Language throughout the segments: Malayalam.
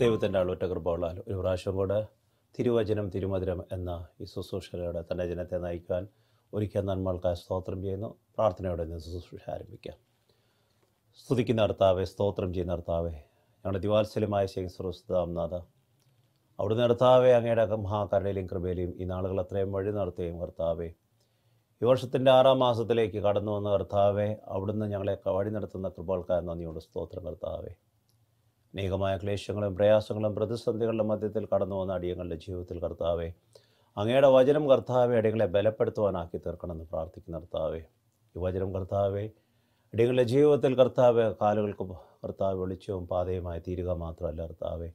ദൈവത്തിൻ്റെ ആളൊറ്റ കൃപകളാൽ ഒരു പ്രാവശ്യം കൂടെ തിരുവചനം തിരുമധുരം എന്ന ഈ ശുശ്രൂഷയിലൂടെ തൻ്റെ ജനത്തെ നയിക്കാൻ ഒരിക്കൽ നന്മകൾക്കായി സ്തോത്രം ചെയ്യുന്നു പ്രാർത്ഥനയോടെ നിന്ന് ശുശ്രൂഷ ആരംഭിക്കാം സ്തുതിക്കുന്ന കർത്താവെ സ്തോത്രം ചെയ്യുന്ന കർത്താവെ ഞങ്ങളുടെ ദിവാത്സല്യമായ ശേഖർ സർവസ്താംനാഥ അവിടുന്ന് കർത്താവെ അങ്ങയുടെ മഹാകരുണയിലും കൃപയിലെയും ഈ നാളുകൾ അത്രയും വഴി നടത്തുകയും കർത്താവെ ഈ വർഷത്തിൻ്റെ ആറാം മാസത്തിലേക്ക് കടന്നു വന്ന കർത്താവെ അവിടുന്ന് ഞങ്ങളെ വഴി നടത്തുന്ന കൃപകൾക്കായി നന്ദിയോട് സ്തോത്രം കർത്താവേ അനേകമായ ക്ലേശങ്ങളും പ്രയാസങ്ങളും പ്രതിസന്ധികളുടെ മധ്യത്തിൽ കടന്നു വന്ന അടിയങ്ങളുടെ ജീവിതത്തിൽ കർത്താവെ അങ്ങയുടെ വചനം കർത്താവെ അടികളെ ബലപ്പെടുത്തുവാനാക്കി തീർക്കണമെന്ന് പ്രാർത്ഥിക്കുന്ന കർത്താവെ ഈ വചനം കർത്താവെ അടികളുടെ ജീവിതത്തിൽ കർത്താവെ കാലുകൾക്ക് കർത്താവ് വെളിച്ചവും പാതയുമായി തീരുക മാത്രമല്ല കർത്താവെ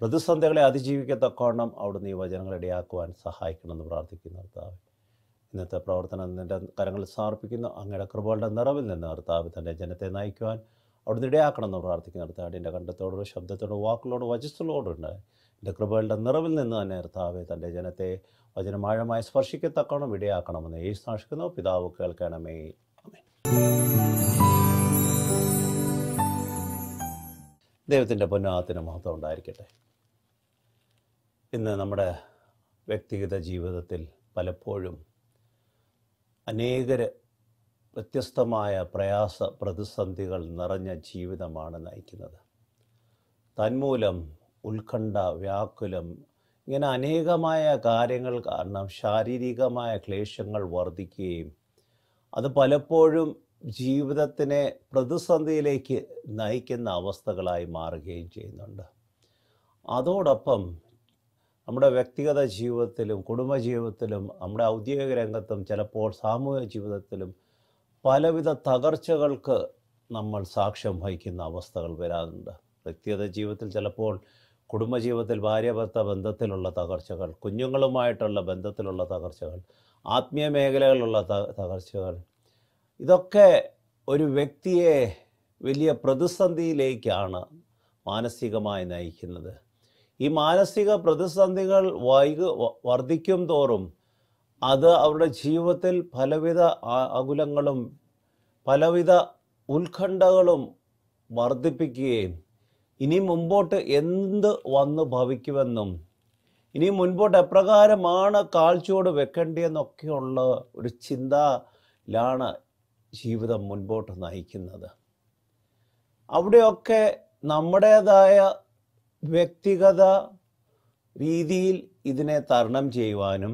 പ്രതിസന്ധികളെ അതിജീവിക്കത്തക്കവണ്ണം അവിടുന്ന് ഈ വചനങ്ങൾ ഇടയാക്കുവാൻ സഹായിക്കണമെന്ന് പ്രാർത്ഥിക്കുന്ന കർത്താവ് ഇന്നത്തെ പ്രവർത്തനം നിൻ്റെ കരങ്ങളിൽ സമർപ്പിക്കുന്നു അങ്ങയുടെ കൃപകളുടെ നിറവിൽ നിന്ന് കർത്താവ് തൻ്റെ ജനത്തെ നയിക്കുവാൻ അവിടുന്ന് ഇടയാക്കണം എന്ന് പ്രാർത്ഥിക്കുന്നു കർത്താവെ എൻ്റെ കണ്ടത്തോടുള്ള ശബ്ദത്തോടും വാക്കിലോടും വചസ്സലോടുണ്ട് എൻ്റെ കൃപകളുടെ നിറവിൽ നിന്ന് തന്നെ കർത്താവെ തൻ്റെ ജനത്തെ വചനമാഴമായി സ്പർശിക്കത്തക്കണം ഇടയാക്കണമെന്ന് യേശു സാക്ഷിക്കുന്നു പിതാവ് കേൾക്കണമേ ദൈവത്തിൻ്റെ പൊന്നാത്തിന് മഹത്വം ഉണ്ടായിരിക്കട്ടെ ഇന്ന് നമ്മുടെ വ്യക്തിഗത ജീവിതത്തിൽ പലപ്പോഴും അനേകർ വ്യത്യസ്തമായ പ്രയാസ പ്രതിസന്ധികൾ നിറഞ്ഞ ജീവിതമാണ് നയിക്കുന്നത് തന്മൂലം ഉത്കണ്ഠ വ്യാകുലം ഇങ്ങനെ അനേകമായ കാര്യങ്ങൾ കാരണം ശാരീരികമായ ക്ലേശങ്ങൾ വർദ്ധിക്കുകയും അത് പലപ്പോഴും ജീവിതത്തിനെ പ്രതിസന്ധിയിലേക്ക് നയിക്കുന്ന അവസ്ഥകളായി മാറുകയും ചെയ്യുന്നുണ്ട് അതോടൊപ്പം നമ്മുടെ വ്യക്തിഗത ജീവിതത്തിലും കുടുംബജീവിതത്തിലും നമ്മുടെ ഔദ്യോഗിക രംഗത്തും ചിലപ്പോൾ സാമൂഹിക ജീവിതത്തിലും പലവിധ തകർച്ചകൾക്ക് നമ്മൾ സാക്ഷ്യം വഹിക്കുന്ന അവസ്ഥകൾ വരാറുണ്ട് വ്യക്തിഗത ജീവിതത്തിൽ ചിലപ്പോൾ കുടുംബജീവിതത്തിൽ ഭാര്യ ഭർത്ത ബന്ധത്തിലുള്ള തകർച്ചകൾ കുഞ്ഞുങ്ങളുമായിട്ടുള്ള ബന്ധത്തിലുള്ള തകർച്ചകൾ ആത്മീയ മേഖലകളിലുള്ള തകർച്ചകൾ ഇതൊക്കെ ഒരു വ്യക്തിയെ വലിയ പ്രതിസന്ധിയിലേക്കാണ് മാനസികമായി നയിക്കുന്നത് ഈ മാനസിക പ്രതിസന്ധികൾ വൈകു വർദ്ധിക്കും തോറും അത് അവരുടെ ജീവിതത്തിൽ പലവിധ അകുലങ്ങളും പലവിധ ഉത്കണ്ഠകളും വർദ്ധിപ്പിക്കുകയും ഇനി മുമ്പോട്ട് എന്ത് വന്നു ഭവിക്കുമെന്നും ഇനി മുൻപോട്ട് എപ്രകാരമാണ് കാഴ്ചയോട് വെക്കേണ്ടതെന്നൊക്കെയുള്ള ഒരു ചിന്തയിലാണ് ജീവിതം മുൻപോട്ട് നയിക്കുന്നത് അവിടെയൊക്കെ നമ്മുടേതായ വ്യക്തിഗത രീതിയിൽ ഇതിനെ തരണം ചെയ്യുവാനും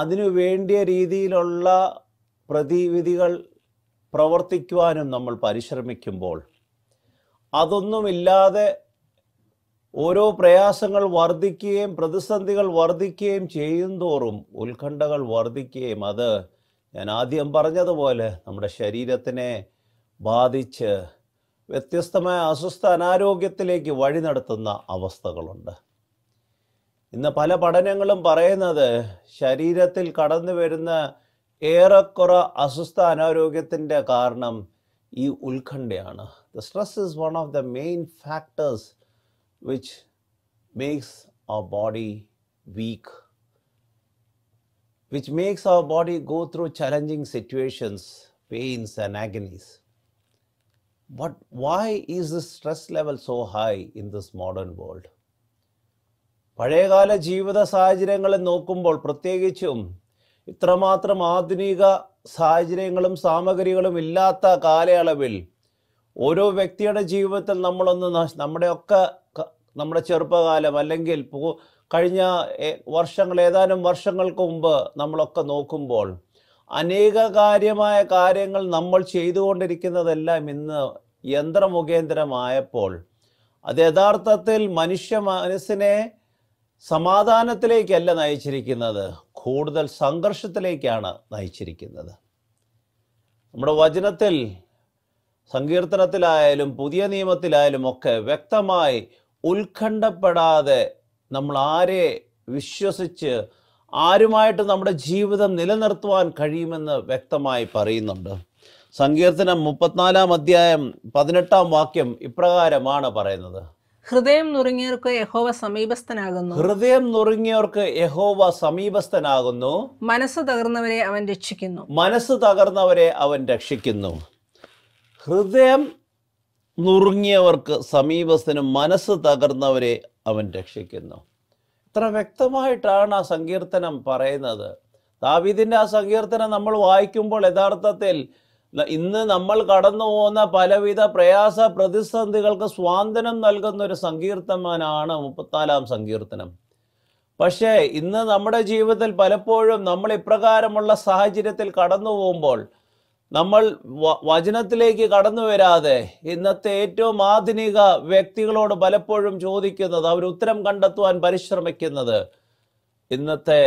അതിനു വേണ്ടിയ രീതിയിലുള്ള പ്രതിവിധികൾ പ്രവർത്തിക്കുവാനും നമ്മൾ പരിശ്രമിക്കുമ്പോൾ അതൊന്നുമില്ലാതെ ഓരോ പ്രയാസങ്ങൾ വർദ്ധിക്കുകയും പ്രതിസന്ധികൾ വർദ്ധിക്കുകയും ചെയ്യുന്തോറും ഉത്കണ്ഠകൾ വർദ്ധിക്കുകയും അത് ഞാൻ ആദ്യം പറഞ്ഞതുപോലെ നമ്മുടെ ശരീരത്തിനെ ബാധിച്ച് വ്യത്യസ്തമായ അസ്വസ്ഥ അനാരോഗ്യത്തിലേക്ക് വഴി നടത്തുന്ന അവസ്ഥകളുണ്ട് ഇന്ന് പല പഠനങ്ങളും പറയുന്നത് ശരീരത്തിൽ കടന്നു വരുന്ന ഏറെക്കുറെ അസ്വസ്ഥ അനാരോഗ്യത്തിൻ്റെ കാരണം ഈ ഉത്കണ്ഠയാണ് the stress is one of the main factors which makes our body weak which makes our body go through challenging situations pains and agonies But why is the stress level so high in this modern world പഴയകാല ജീവിത സാഹചര്യങ്ങളെ നോക്കുമ്പോൾ പ്രത്യേകിച്ചും ഇത്രമാത്രം ആധുനിക സാഹചര്യങ്ങളും സാമഗ്രികളും ഇല്ലാത്ത കാലയളവിൽ ഓരോ വ്യക്തിയുടെ ജീവിതത്തിൽ നമ്മളൊന്ന് നമ്മുടെയൊക്കെ നമ്മുടെ ചെറുപ്പകാലം അല്ലെങ്കിൽ കഴിഞ്ഞ വർഷങ്ങൾ ഏതാനും വർഷങ്ങൾക്ക് മുമ്പ് നമ്മളൊക്കെ നോക്കുമ്പോൾ അനേക കാര്യമായ കാര്യങ്ങൾ നമ്മൾ ചെയ്തുകൊണ്ടിരിക്കുന്നതെല്ലാം ഇന്ന് യന്ത്രമുഖേന്ദ്രമായപ്പോൾ അത് യഥാർത്ഥത്തിൽ മനുഷ്യ മനസ്സിനെ സമാധാനത്തിലേക്കല്ല നയിച്ചിരിക്കുന്നത് കൂടുതൽ സംഘർഷത്തിലേക്കാണ് നയിച്ചിരിക്കുന്നത് നമ്മുടെ വചനത്തിൽ സങ്കീർത്തനത്തിലായാലും പുതിയ നിയമത്തിലായാലും ഒക്കെ വ്യക്തമായി ഉത്കണ്ഠപ്പെടാതെ നമ്മൾ ആരെ വിശ്വസിച്ച് ആരുമായിട്ട് നമ്മുടെ ജീവിതം നിലനിർത്തുവാൻ കഴിയുമെന്ന് വ്യക്തമായി പറയുന്നുണ്ട് സങ്കീർത്തനം മുപ്പത്തിനാലാം അധ്യായം പതിനെട്ടാം വാക്യം ഇപ്രകാരമാണ് പറയുന്നത് ഹൃദയം നുറുങ്ങിയവർക്ക് യഹോവ സമീപസ്ഥനാകുന്നു ഹൃദയം നുറുങ്ങിയവർക്ക് യഹോവ സമീപസ്ഥനാകുന്നു മനസ്സ് തകർന്നവരെ അവൻ രക്ഷിക്കുന്നു മനസ്സ് തകർന്നവരെ അവൻ രക്ഷിക്കുന്നു ഹൃദയം നുറുങ്ങിയവർക്ക് സമീപസ്ഥനും മനസ്സ് തകർന്നവരെ അവൻ രക്ഷിക്കുന്നു ഇത്ര വ്യക്തമായിട്ടാണ് ആ സങ്കീർത്തനം പറയുന്നത് ദാവീദിൻ്റെ ആ സങ്കീർത്തനം നമ്മൾ വായിക്കുമ്പോൾ യഥാർത്ഥത്തിൽ ഇന്ന് നമ്മൾ കടന്നു പോകുന്ന പലവിധ പ്രയാസ പ്രതിസന്ധികൾക്ക് സ്വാതന്ത്ര്യം നൽകുന്ന ഒരു സങ്കീർത്തനമാണ് മുപ്പത്തിനാലാം സങ്കീർത്തനം പക്ഷേ ഇന്ന് നമ്മുടെ ജീവിതത്തിൽ പലപ്പോഴും നമ്മൾ ഇപ്രകാരമുള്ള സാഹചര്യത്തിൽ കടന്നു പോകുമ്പോൾ നമ്മൾ വചനത്തിലേക്ക് കടന്നു വരാതെ ഇന്നത്തെ ഏറ്റവും ആധുനിക വ്യക്തികളോട് പലപ്പോഴും ചോദിക്കുന്നത് അവർ ഉത്തരം കണ്ടെത്തുവാൻ പരിശ്രമിക്കുന്നത് ഇന്നത്തെ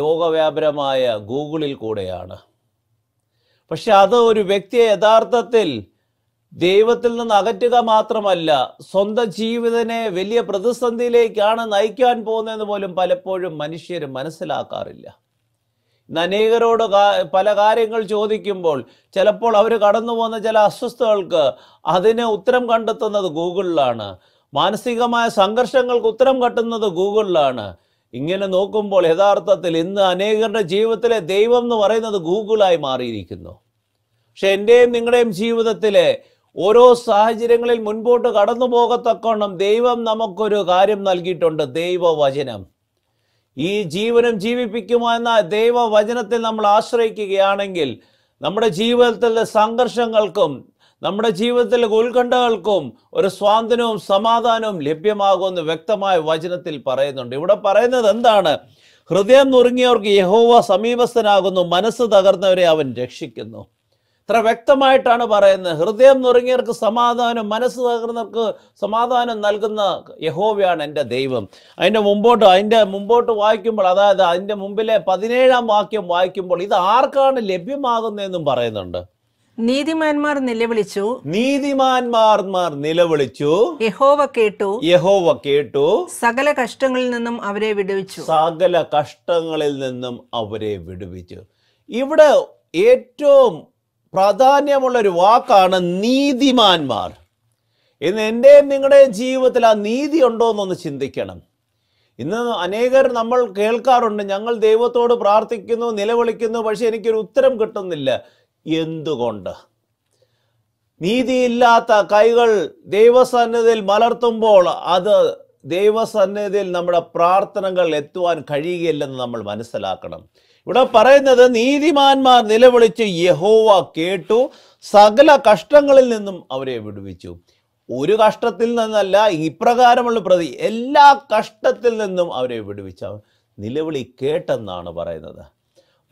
ലോകവ്യാപരമായ ഗൂഗിളിൽ കൂടെയാണ് പക്ഷെ അത് ഒരു വ്യക്തിയെ യഥാർത്ഥത്തിൽ ദൈവത്തിൽ നിന്ന് അകറ്റുക മാത്രമല്ല സ്വന്തം ജീവിതനെ വലിയ പ്രതിസന്ധിയിലേക്കാണ് നയിക്കാൻ പോകുന്നതെന്ന് പോലും പലപ്പോഴും മനുഷ്യർ മനസ്സിലാക്കാറില്ല ഇന്ന് അനേകരോട് പല കാര്യങ്ങൾ ചോദിക്കുമ്പോൾ ചിലപ്പോൾ അവർ കടന്നു പോകുന്ന ചില അസ്വസ്ഥതകൾക്ക് അതിന് ഉത്തരം കണ്ടെത്തുന്നത് ഗൂഗിളിലാണ് മാനസികമായ സംഘർഷങ്ങൾക്ക് ഉത്തരം കട്ടുന്നത് ഗൂഗിളിലാണ് ഇങ്ങനെ നോക്കുമ്പോൾ യഥാർത്ഥത്തിൽ ഇന്ന് അനേകരുടെ ജീവിതത്തിലെ ദൈവം എന്ന് പറയുന്നത് ഗൂഗിളായി മാറിയിരിക്കുന്നു പക്ഷെ എൻ്റെയും നിങ്ങളുടെയും ജീവിതത്തിലെ ഓരോ സാഹചര്യങ്ങളിൽ മുൻപോട്ട് കടന്നു പോകത്തക്കോണം ദൈവം നമുക്കൊരു കാര്യം നൽകിയിട്ടുണ്ട് ദൈവവചനം ഈ ജീവനം ജീവിപ്പിക്കുമെന്ന ദൈവവചനത്തിൽ നമ്മൾ ആശ്രയിക്കുകയാണെങ്കിൽ നമ്മുടെ ജീവിതത്തിലെ സംഘർഷങ്ങൾക്കും നമ്മുടെ ജീവിതത്തിൽ ഉത്കണ്ഠകൾക്കും ഒരു സ്വാതന്ത്ര്യവും സമാധാനവും ലഭ്യമാകുമെന്ന് വ്യക്തമായ വചനത്തിൽ പറയുന്നുണ്ട് ഇവിടെ പറയുന്നത് എന്താണ് ഹൃദയം നുറുങ്ങിയവർക്ക് യഹോവ സമീപസ്ഥനാകുന്നു മനസ്സ് തകർന്നവരെ അവൻ രക്ഷിക്കുന്നു ഇത്ര വ്യക്തമായിട്ടാണ് പറയുന്നത് ഹൃദയം നുറുങ്ങിയവർക്ക് സമാധാനം മനസ്സ് തകർന്നവർക്ക് സമാധാനം നൽകുന്ന യഹോവയാണ് എൻ്റെ ദൈവം അതിൻ്റെ മുമ്പോട്ട് അതിൻ്റെ മുമ്പോട്ട് വായിക്കുമ്പോൾ അതായത് അതിൻ്റെ മുമ്പിലെ പതിനേഴാം വാക്യം വായിക്കുമ്പോൾ ഇത് ആർക്കാണ് ലഭ്യമാകുന്നതെന്നും പറയുന്നുണ്ട് നീതിമാന്മാർ നിലവിളിച്ചു നീതിമാന്മാർമാർ നിലവിളിച്ചു യഹോവ കേട്ടു യഹോവ കേട്ടു സകല കഷ്ടങ്ങളിൽ നിന്നും അവരെ വിടുവിച്ചു സകല കഷ്ടങ്ങളിൽ നിന്നും അവരെ വിടുവിച്ചു ഇവിടെ ഏറ്റവും പ്രാധാന്യമുള്ള ഒരു വാക്കാണ് നീതിമാന്മാർ ഇന്ന് എൻ്റെയും നിങ്ങളുടെയും ജീവിതത്തിൽ ആ നീതി ഉണ്ടോ എന്നൊന്ന് ചിന്തിക്കണം ഇന്ന് അനേകർ നമ്മൾ കേൾക്കാറുണ്ട് ഞങ്ങൾ ദൈവത്തോട് പ്രാർത്ഥിക്കുന്നു നിലവിളിക്കുന്നു പക്ഷേ എനിക്കൊരു ഉത്തരം കിട്ടുന്നില്ല എന്തുകൊണ്ട് നീതിയില്ലാത്ത കൈകൾ ദൈവസന്നിധിയിൽ മലർത്തുമ്പോൾ അത് ദൈവസന്നിധിയിൽ നമ്മുടെ പ്രാർത്ഥനകൾ എത്തുവാൻ കഴിയുകയില്ലെന്ന് നമ്മൾ മനസ്സിലാക്കണം ഇവിടെ പറയുന്നത് നീതിമാന്മാർ നിലവിളിച്ച് യഹോവ കേട്ടു സകല കഷ്ടങ്ങളിൽ നിന്നും അവരെ വിടുവിച്ചു ഒരു കഷ്ടത്തിൽ നിന്നല്ല ഇപ്രകാരമുള്ള പ്രതി എല്ലാ കഷ്ടത്തിൽ നിന്നും അവരെ വിടുവിച്ചു നിലവിളി കേട്ടെന്നാണ് പറയുന്നത്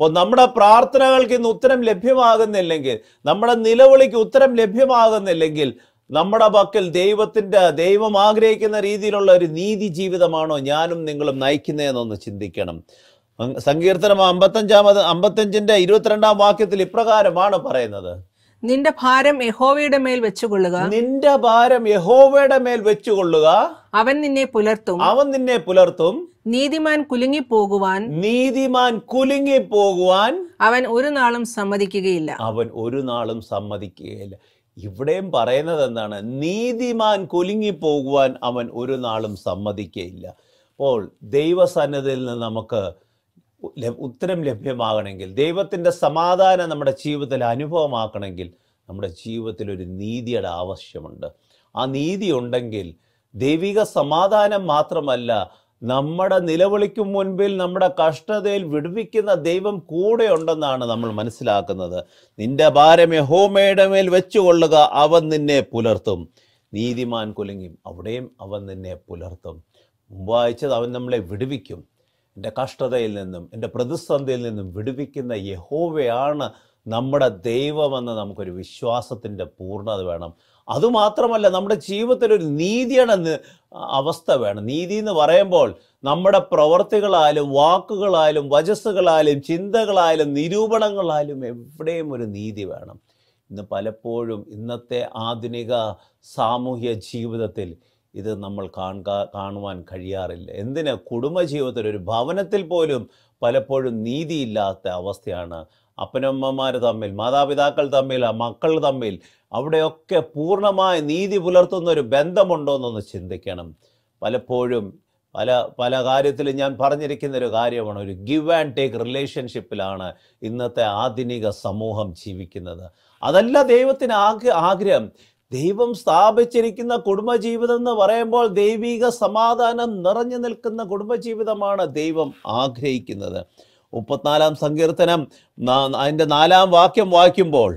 അപ്പോൾ നമ്മുടെ പ്രാർത്ഥനകൾക്ക് ഇന്ന് ഉത്തരം ലഭ്യമാകുന്നില്ലെങ്കിൽ നമ്മുടെ നിലവിളിക്ക് ഉത്തരം ലഭ്യമാകുന്നില്ലെങ്കിൽ നമ്മുടെ പക്കൽ ദൈവത്തിൻ്റെ ദൈവം ആഗ്രഹിക്കുന്ന രീതിയിലുള്ള ഒരു നീതി ജീവിതമാണോ ഞാനും നിങ്ങളും നയിക്കുന്നതെന്നൊന്ന് ചിന്തിക്കണം സങ്കീർത്തനം അമ്പത്തഞ്ചാമത് അമ്പത്തഞ്ചിൻ്റെ ഇരുപത്തിരണ്ടാം വാക്യത്തിൽ ഇപ്രകാരമാണ് പറയുന്നത് നിന്റെ ഭാരം യഹോവയുടെ മേൽ വെച്ചുകൊള്ളുക നിന്റെ ഭാരം യഹോവയുടെ മേൽ വെച്ചുകൊള്ളുക അവൻ നിന്നെ പുലർത്തും അവൻ നിന്നെ പുലർത്തും നീതിമാൻ കുലുങ്ങി പോകുവാൻ നീതിമാൻ കുലുങ്ങി പോകുവാൻ അവൻ ഒരു നാളും സമ്മതിക്കുകയില്ല അവൻ ഒരു നാളും സമ്മതിക്കുകയില്ല ഇവിടെയും പറയുന്നത് എന്താണ് നീതിമാൻ കുലുങ്ങി പോകുവാൻ അവൻ ഒരു നാളും സമ്മതിക്കുകയില്ല അപ്പോൾ ദൈവസന്നദ്ധയിൽ നിന്ന് നമുക്ക് ഉത്തരം ലഭ്യമാകണമെങ്കിൽ ദൈവത്തിൻ്റെ സമാധാനം നമ്മുടെ ജീവിതത്തിൽ അനുഭവമാക്കണമെങ്കിൽ നമ്മുടെ ജീവിതത്തിൽ ഒരു നീതിയുടെ ആവശ്യമുണ്ട് ആ നീതി ഉണ്ടെങ്കിൽ ദൈവിക സമാധാനം മാത്രമല്ല നമ്മുടെ നിലവിളിക്കും മുൻപിൽ നമ്മുടെ കഷ്ടതയിൽ വിടുവിക്കുന്ന ദൈവം കൂടെ ഉണ്ടെന്നാണ് നമ്മൾ മനസ്സിലാക്കുന്നത് നിന്റെ ഭാരം യഹോമയുടെ മേൽ വെച്ചുകൊള്ളുക അവൻ നിന്നെ പുലർത്തും നീതിമാൻ കുലുങ്ങി അവിടെയും അവൻ നിന്നെ പുലർത്തും മുമ്പ് അവൻ നമ്മളെ വിടുവിക്കും എൻ്റെ കഷ്ടതയിൽ നിന്നും എൻ്റെ പ്രതിസന്ധിയിൽ നിന്നും വിടുവിക്കുന്ന യഹോവയാണ് നമ്മുടെ ദൈവമെന്ന് നമുക്കൊരു വിശ്വാസത്തിൻ്റെ പൂർണ്ണത വേണം അതുമാത്രമല്ല നമ്മുടെ ജീവിതത്തിൽ ഒരു നീതിയുടെ അവസ്ഥ വേണം നീതി എന്ന് പറയുമ്പോൾ നമ്മുടെ പ്രവർത്തികളായാലും വാക്കുകളായാലും വചസ്സുകളായാലും ചിന്തകളായാലും നിരൂപണങ്ങളായാലും എവിടെയും ഒരു നീതി വേണം ഇന്ന് പലപ്പോഴും ഇന്നത്തെ ആധുനിക സാമൂഹ്യ ജീവിതത്തിൽ ഇത് നമ്മൾ കാണുക കാണുവാൻ കഴിയാറില്ല എന്തിന് കുടുംബജീവിതത്തിൽ ഒരു ഭവനത്തിൽ പോലും പലപ്പോഴും നീതിയില്ലാത്ത അവസ്ഥയാണ് അപ്പനമ്മമാർ തമ്മിൽ മാതാപിതാക്കൾ തമ്മിൽ മക്കൾ തമ്മിൽ അവിടെയൊക്കെ പൂർണ്ണമായ നീതി പുലർത്തുന്ന ഒരു ബന്ധമുണ്ടോ എന്നൊന്ന് ചിന്തിക്കണം പലപ്പോഴും പല പല കാര്യത്തിലും ഞാൻ പറഞ്ഞിരിക്കുന്ന ഒരു കാര്യമാണ് ഒരു ഗിവ് ആൻഡ് ടേക്ക് റിലേഷൻഷിപ്പിലാണ് ഇന്നത്തെ ആധുനിക സമൂഹം ജീവിക്കുന്നത് അതല്ല ദൈവത്തിന് ആഗ്രഹം ദൈവം സ്ഥാപിച്ചിരിക്കുന്ന കുടുംബജീവിതം എന്ന് പറയുമ്പോൾ ദൈവിക സമാധാനം നിറഞ്ഞു നിൽക്കുന്ന കുടുംബജീവിതമാണ് ദൈവം ആഗ്രഹിക്കുന്നത് മുപ്പത്തിനാലാം സങ്കീർത്തനം അതിന്റെ നാലാം വാക്യം വായിക്കുമ്പോൾ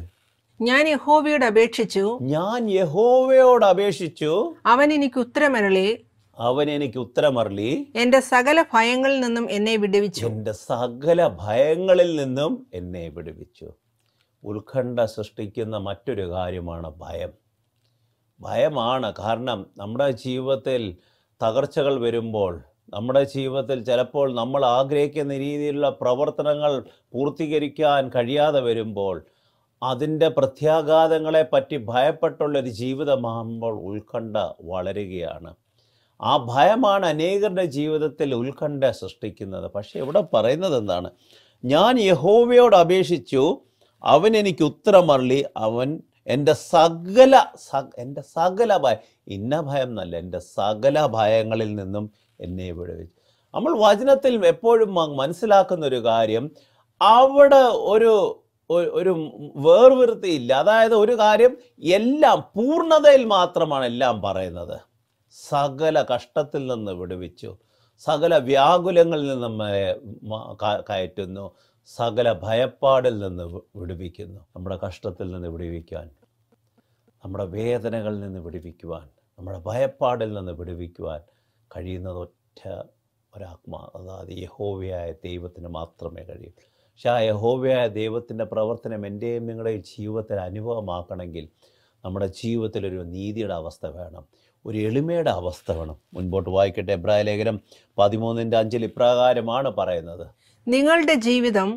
ഞാൻ യഹോവയോട് അപേക്ഷിച്ചു ഞാൻ യഹോവയോട് അപേക്ഷിച്ചു അവൻ എനിക്ക് ഉത്തരമരളി അവൻ എനിക്ക് ഉത്തരമരളി എന്റെ സകല ഭയങ്ങളിൽ നിന്നും എന്നെ വിടുവിച്ചു എന്റെ സകല ഭയങ്ങളിൽ നിന്നും എന്നെ വിടുവിച്ചു ഉത്കണ്ഠ സൃഷ്ടിക്കുന്ന മറ്റൊരു കാര്യമാണ് ഭയം ഭയമാണ് കാരണം നമ്മുടെ ജീവിതത്തിൽ തകർച്ചകൾ വരുമ്പോൾ നമ്മുടെ ജീവിതത്തിൽ ചിലപ്പോൾ നമ്മൾ ആഗ്രഹിക്കുന്ന രീതിയിലുള്ള പ്രവർത്തനങ്ങൾ പൂർത്തീകരിക്കാൻ കഴിയാതെ വരുമ്പോൾ അതിൻ്റെ പ്രത്യാഘാതങ്ങളെ പറ്റി ഭയപ്പെട്ടുള്ളൊരു ജീവിതമാകുമ്പോൾ ഉത്കണ്ഠ വളരുകയാണ് ആ ഭയമാണ് അനേകരുടെ ജീവിതത്തിൽ ഉത്കണ്ഠ സൃഷ്ടിക്കുന്നത് പക്ഷേ ഇവിടെ പറയുന്നത് എന്താണ് ഞാൻ യഹോവയോട് അപേക്ഷിച്ചു അവൻ എനിക്ക് ഉത്തരമറളി അവൻ എൻ്റെ സകല എൻ്റെ സകല ഭയം ഇന്ന ഭയം എന്നല്ല എൻ്റെ സകല ഭയങ്ങളിൽ നിന്നും എന്നെ വിടുവിച്ചു നമ്മൾ വചനത്തിൽ എപ്പോഴും മനസ്സിലാക്കുന്ന ഒരു കാര്യം അവിടെ ഒരു ഒരു വേർവൃത്തിയില്ല അതായത് ഒരു കാര്യം എല്ലാം പൂർണ്ണതയിൽ മാത്രമാണ് എല്ലാം പറയുന്നത് സകല കഷ്ടത്തിൽ നിന്ന് വിടുവിച്ചു സകല വ്യാകുലങ്ങളിൽ നിന്ന് കയറ്റുന്നു സകല ഭയപ്പാടിൽ നിന്ന് വിടുവിക്കുന്നു നമ്മുടെ കഷ്ടത്തിൽ നിന്ന് വിടുവിക്കാൻ നമ്മുടെ വേദനകളിൽ നിന്ന് വിടുവിക്കുവാൻ നമ്മുടെ ഭയപ്പാടിൽ നിന്ന് വിടുവിക്കുവാൻ കഴിയുന്നത് ഒറ്റ ഒരാത്മാ അതായത് യഹോവയായ ദൈവത്തിന് മാത്രമേ കഴിയൂ പക്ഷേ ആ യഹോവയായ ദൈവത്തിൻ്റെ പ്രവർത്തനം എൻ്റെയും നിങ്ങളുടെയും ജീവിതത്തിൽ അനുഭവമാക്കണമെങ്കിൽ നമ്മുടെ ജീവിതത്തിലൊരു നീതിയുടെ അവസ്ഥ വേണം ഒരു എളിമയുടെ അവസ്ഥ വേണം മുൻപോട്ട് വായിക്കട്ടെ എബ്രായ ലേഖനം പതിമൂന്നിൻ്റെ അഞ്ചിൽ ഇപ്രകാരമാണ് പറയുന്നത് നിങ്ങളുടെ ജീവിതം